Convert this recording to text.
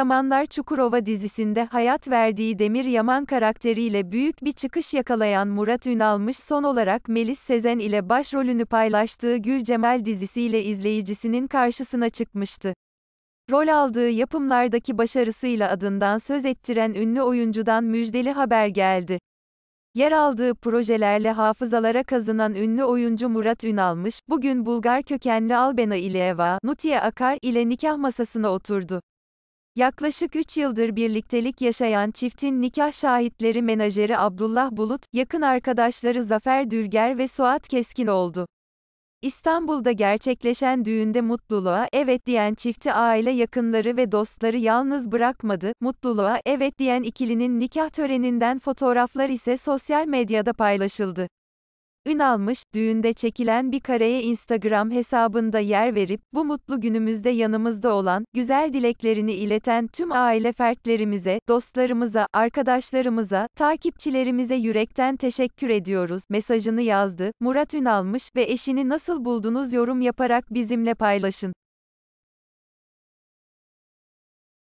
zamanlar Çukurova dizisinde hayat verdiği Demir Yaman karakteriyle büyük bir çıkış yakalayan Murat Ünalmış son olarak Melis Sezen ile başrolünü paylaştığı Gül Cemal dizisiyle izleyicisinin karşısına çıkmıştı. Rol aldığı yapımlardaki başarısıyla adından söz ettiren ünlü oyuncudan müjdeli haber geldi. Yer aldığı projelerle hafızalara kazınan ünlü oyuncu Murat Ünalmış, bugün Bulgar kökenli Albena ile Eva Nutiye Akar ile nikah masasına oturdu. Yaklaşık 3 yıldır birliktelik yaşayan çiftin nikah şahitleri menajeri Abdullah Bulut, yakın arkadaşları Zafer Dülger ve Suat Keskin oldu. İstanbul'da gerçekleşen düğünde mutluluğa evet diyen çifti aile yakınları ve dostları yalnız bırakmadı, mutluluğa evet diyen ikilinin nikah töreninden fotoğraflar ise sosyal medyada paylaşıldı ün almış, düğünde çekilen bir kareye Instagram hesabında yer verip, bu mutlu günümüzde yanımızda olan, güzel dileklerini ileten tüm aile fertlerimize, dostlarımıza, arkadaşlarımıza, takipçilerimize yürekten teşekkür ediyoruz mesajını yazdı. Murat Ünalmış ve eşini nasıl buldunuz yorum yaparak bizimle paylaşın.